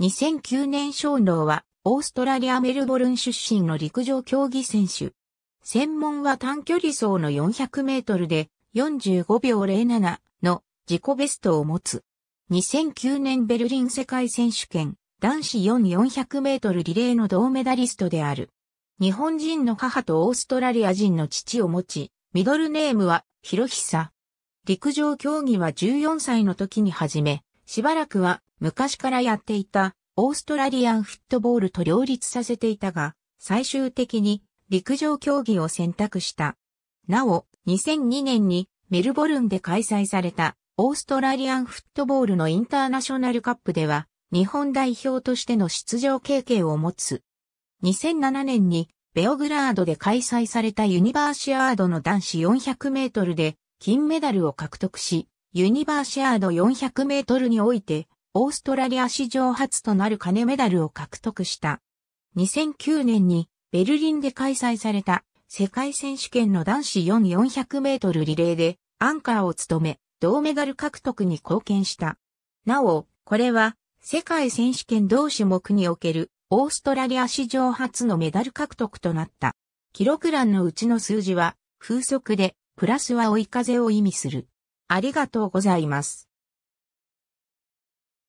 2009年小脳は、オーストラリアメルボルン出身の陸上競技選手。専門は短距離走の400メートルで45秒07の自己ベストを持つ。2009年ベルリン世界選手権男子4400メートルリレーの銅メダリストである。日本人の母とオーストラリア人の父を持ち、ミドルネームは広久。陸上競技は14歳の時に始め、しばらくは昔からやっていたオーストラリアンフットボールと両立させていたが、最終的に陸上競技を選択した。なお、2002年にメルボルンで開催されたオーストラリアンフットボールのインターナショナルカップでは、日本代表としての出場経験を持つ。2007年にベオグラードで開催されたユニバーシアードの男子400メートルで金メダルを獲得し、ユニバーシアード400メートルにおいてオーストラリア史上初となる金メダルを獲得した。2009年にベルリンで開催された世界選手権の男子4400メートルリレーでアンカーを務め、銅メダル獲得に貢献した。なお、これは世界選手権同種目におけるオーストラリア史上初のメダル獲得となった。記録欄のうちの数字は風速でプラスは追い風を意味する。ありがとうございます。